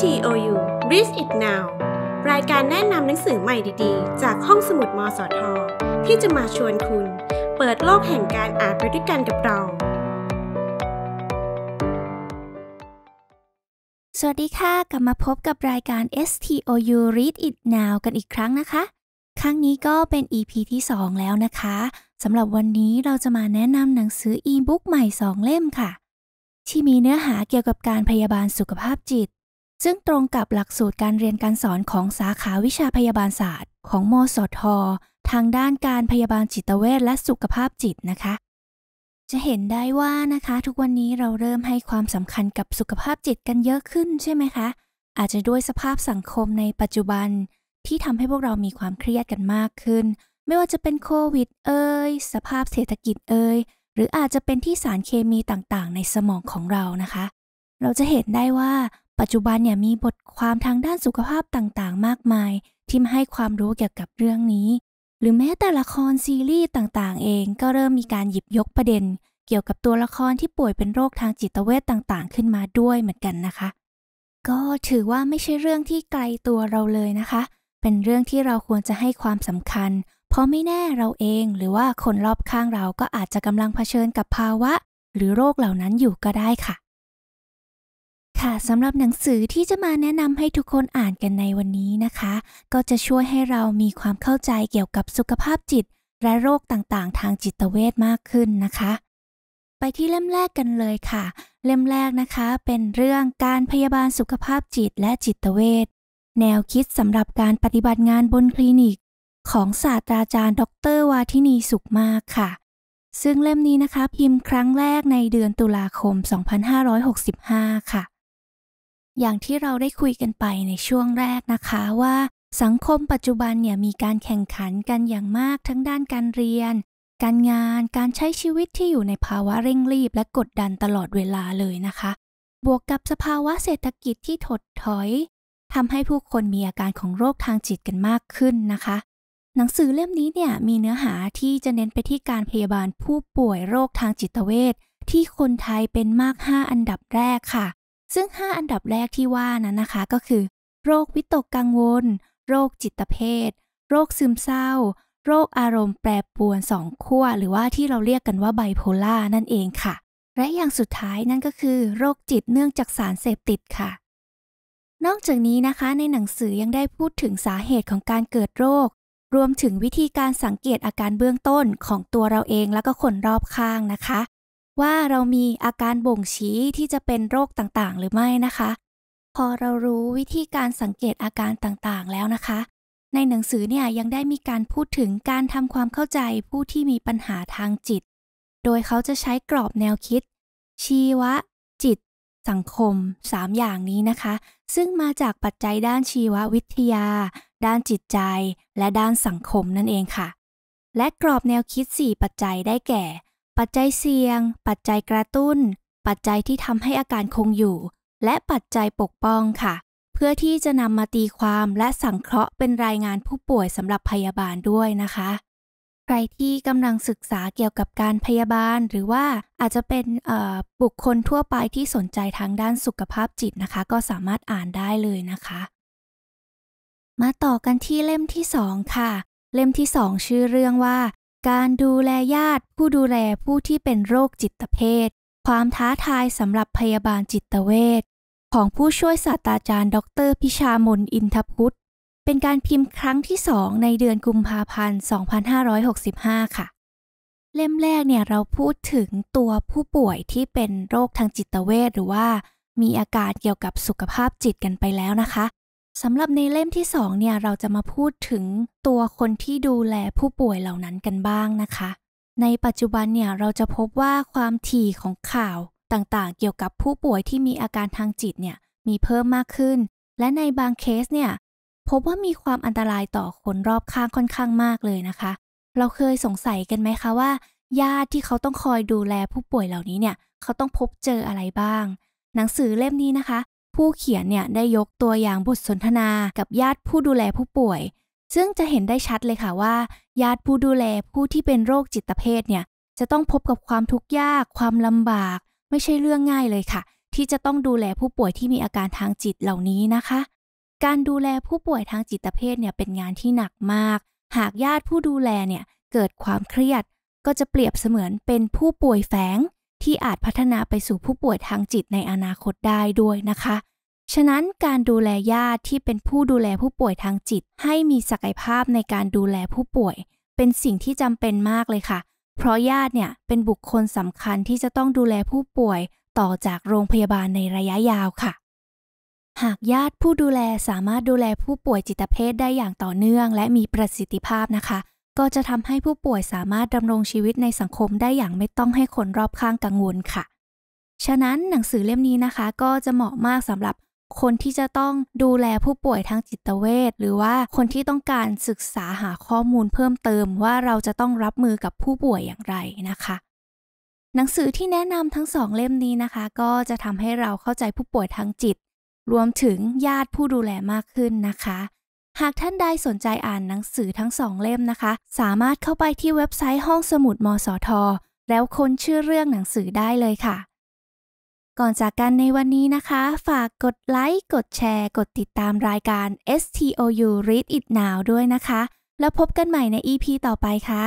TOU Read It Now รายการแนะนำหนังสือใหม่ดีๆ จากห้องสมุดมสทที่จะมาชวนคุณ เปิดโลกแห่งการอ่านไปด้วยกันกับเรา สวัสดีค่ะ กลับมาพบกับรายการ STOU Read It Now กันอีกครั้งนะคะ ครั้งนี้ก็เป็น EP ที่ 2 แล้วนะคะ สำหรับวันนี้เราจะมาแนะนำหนังสืออีบุ๊กใหม่ 2 เล่มค่ะ ที่มีเนื้อหาเกี่ยวกับการพยาบาลสุขภาพจิตซึ่งตรงกับหลักสูตรการเรียนการสอนของสาขาวิชาพยาบาลศาสตร์ ของมสททางด้านการพยาบาลจิตเวชและสุขภาพจิตนะคะ จะเห็นได้ว่านะคะ ทุกวันนี้เราเริ่มให้ความสำคัญกับสุขภาพจิตกันเยอะขึ้นใช่ไหมคะ อาจจะด้วยสภาพสังคมในปัจจุบันที่ทำให้พวกเรามีความเครียดกันมากขึ้น ไม่ว่าจะเป็นโควิด เอ่ยสภาพเศรษฐกิจเอ่ยหรืออาจจะเป็นที่สารเคมีต่างๆ ในสมองของเรานะคะ เราจะเห็นได้ว่าปัจจุบันเนี่ยมีบทความทางด้านสุขภาพต่างๆ มากมาย ที่มาให้ความรู้เกี่ยวกับเรื่องนี้ หรือแม้แต่ละครซีรีส์ต่างๆ เอง ก็เริ่มมีการหยิบยกประเด็น เกี่ยวกับตัวละครที่ป่วยเป็นโรคทางจิตเวชต่างๆ ขึ้นมาด้วยเหมือนกันนะคะ ก็ถือว่าไม่ใช่เรื่องที่ไกลตัวเราเลยนะคะ เป็นเรื่องที่เราควรจะให้ความสำคัญ เพราะไม่แน่เราเอง หรือว่าคนรอบข้างเราก็อาจจะกำลังเผชิญกับภาวะ หรือโรคเหล่านั้นอยู่ก็ได้ค่ะค่ะสำหรับหนังสือที่จะมาแนะนำให้ทุกคนอ่านกันในวันนี้นะคะ ก็จะช่วยให้เรามีความเข้าใจเกี่ยวกับสุขภาพจิต และโรคต่างๆ ทางจิตเวชมากขึ้นนะคะ ไปที่เล่มแรกกันเลยค่ะ เล่มแรกนะคะ เป็นเรื่องการพยาบาลสุขภาพจิตและจิตเวชแนวคิดสำหรับการปฏิบัติงานบนคลินิก ของศาสตราจารย์ดร วาทินีสุขมากค่ะ ซึ่งเล่มนี้นะคะพิมพ์ครั้งแรกในเดือนตุลาคม 2565 ค่ะอย่างที่เราได้คุยกันไปในช่วงแรกนะคะว่าสังคมปัจจุบันเนี่ยมีการแข่งขันกันอย่างมากทั้งด้านการเรียน การงานการใช้ชีวิตที่อยู่ในภาวะเร่งรีบ และกดดันตลอดเวลาเลยนะคะ บวกกับสภาวะเศรษฐกิจที่ถดถอยทำให้ผู้คนมีอาการของโรคทางจิตกันมากขึ้นนะคะ หนังสือเล่มนี้เนี่ยมีเนื้อหาที่จะเน้นไปที่การพยาบาลผู้ป่วยโรคทางจิตเวชที่คนไทยเป็นมาก 5 อันดับแรกค่ะซึ่ง 5 อันดับแรกที่ว่านั้นนะคะก็คือ โรควิตกกังวล โรคจิตเภท โรคซึมเศร้า โรคอารมณ์แปรปรวนสองขั้วหรือว่าที่เราเรียกกันว่าไบโพล่านั่นเองค่ะ และอย่างสุดท้ายนั่นก็คือ โรคจิตเนื่องจากสารเสพติดค่ะ นอกจากนี้นะคะ ในหนังสือยังได้พูดถึงสาเหตุของการเกิดโรค รวมถึงวิธีการสังเกตอาการเบื้องต้นของตัวเราเองแล้วก็คนรอบข้างนะคะว่าเรามีอาการบ่งชี้ที่จะเป็นโรคต่างๆ หรือไม่นะคะ พอเรารู้วิธีการสังเกตอาการต่างๆแล้วนะคะ ในหนังสือเนี่ยยังได้มีการพูดถึงการทำความเข้าใจผู้ที่มีปัญหาทางจิต โดยเขาจะใช้กรอบแนวคิด ชีวะ จิต สังคม 3 อย่างนี้นะคะ ซึ่งมาจากปัจจัย ด้านชีววิทยา ด้านจิตใจ และด้านสังคมนั่นเองค่ะ และกรอบแนวคิด 4 ปัจจัยได้แก่ปัจจัยเสี่ยง ปัจจัยกระตุ้น ปัจจัยที่ทำให้อาการคงอยู่ และปัจจัยปกป้องค่ะ เพื่อที่จะนำมาตีความและสังเคราะห์เป็นรายงานผู้ป่วยสำหรับพยาบาลด้วยนะคะ ใครที่กำลังศึกษาเกี่ยวกับการพยาบาล หรือว่าอาจจะเป็นบุคคลทั่วไปที่สนใจทางด้านสุขภาพจิตนะคะ ก็สามารถอ่านได้เลยนะคะ มาต่อกันที่เล่มที่ 2 ค่ะ เล่มที่2ชื่อเรื่องว่าการดูแลญาติผู้ดูแลผู้ที่เป็นโรคจิตเภท ความท้าทายสำหรับพยาบาลจิตเวชของผู้ช่วยศาสตราจารย์ดร พิชามนอินทพุทธ เป็นการพิมพ์ครั้งที่สองในเดือนกุมภาพันธ์ 2565 ค่ะ เล่มแรกเนี่ยเราพูดถึงตัวผู้ป่วยที่เป็นโรคทางจิตเวชหรือว่า มีอาการเกี่ยวกับสุขภาพจิตกันไปแล้วนะคะสำหรับในเล่มที่สองเนี่ยเราจะมาพูดถึงตัวคนที่ดูแลผู้ป่วยเหล่านั้นกันบ้างนะคะ ในปัจจุบันเนี่ยเราจะพบว่าความถี่ของข่าวต่างๆ เกี่ยวกับผู้ป่วยที่มีอาการทางจิตเนี่ยมีเพิ่มมากขึ้น และในบางเคสเนี่ยพบว่ามีความอันตรายต่อคนรอบข้างค่อนข้างมากเลยนะคะ เราเคยสงสัยกันไหมคะว่า ญาติที่เขาต้องคอยดูแล ผู้ป่วยเหล่านี้เนี่ยเขาต้องพบเจออะไรบ้าง หนังสือเล่มนี้นะคะผู้เขียนเนี่ยได้ยกตัวอย่างบทสนทนากับญาติผู้ดูแลผู้ป่วย ซึ่งจะเห็นได้ชัดเลยค่ะว่า ญาติผู้ดูแลผู้ที่เป็นโรคจิตเภทเนี่ยจะต้องพบกับความทุกข์ยากความลำบาก ไม่ใช่เรื่องง่ายเลยค่ะ ที่จะต้องดูแลผู้ป่วยที่มีอาการทางจิตเหล่านี้นะคะ การดูแลผู้ป่วยทางจิตเภทเนี่ยเป็นงานที่หนักมาก หากญาติผู้ดูแลเนี่ยเกิดความเครียด ก็จะเปรียบเสมือนเป็นผู้ป่วยแฝงที่อาจพัฒนาไปสู่ผู้ป่วยทางจิตในอนาคตได้ด้วยนะคะ ฉะนั้นการดูแลญาติที่เป็นผู้ดูแลผู้ป่วยทางจิต ให้มีศักยภาพในการดูแลผู้ป่วย เป็นสิ่งที่จำเป็นมากเลยค่ะ เพราะญาติเนี่ยเป็นบุคคลสำคัญที่จะต้องดูแลผู้ป่วยต่อจากโรงพยาบาลในระยะยาวค่ะ หากญาติผู้ดูแลสามารถดูแลผู้ป่วยจิตเภทได้อย่างต่อเนื่อง และมีประสิทธิภาพนะคะก็จะทำให้ผู้ป่วยสามารถดำรงชีวิตในสังคมได้อย่างไม่ต้องให้คนรอบข้างกังวลค่ะ ฉะนั้นหนังสือเล่มนี้นะคะ ก็จะเหมาะมากสำหรับ คนที่จะต้องดูแลผู้ป่วยทางจิตเวชหรือว่าคนที่ต้องการศึกษาหาข้อมูลเพิ่มเติม ว่าเราจะต้องรับมือกับผู้ป่วยอย่างไรนะคะ หนังสือที่แนะนำทั้งสองเล่มนี้นะคะ ก็จะทำให้เราเข้าใจผู้ป่วยทางจิต รวมถึงญาติผู้ดูแลมากขึ้นนะคะหากท่านใดสนใจอ่านหนังสือทั้งสองเล่มนะคะ สามารถเข้าไปที่เว็บไซต์ห้องสมุดมสท แล้วค้นชื่อเรื่องหนังสือได้เลยค่ะ ก่อนจากกันในวันนี้นะคะ ฝากกดไลค์ กดแชร์ กดติดตามรายการ STOU Read It Now ด้วยนะคะ แล้วพบกันใหม่ใน EP ต่อไปค่ะ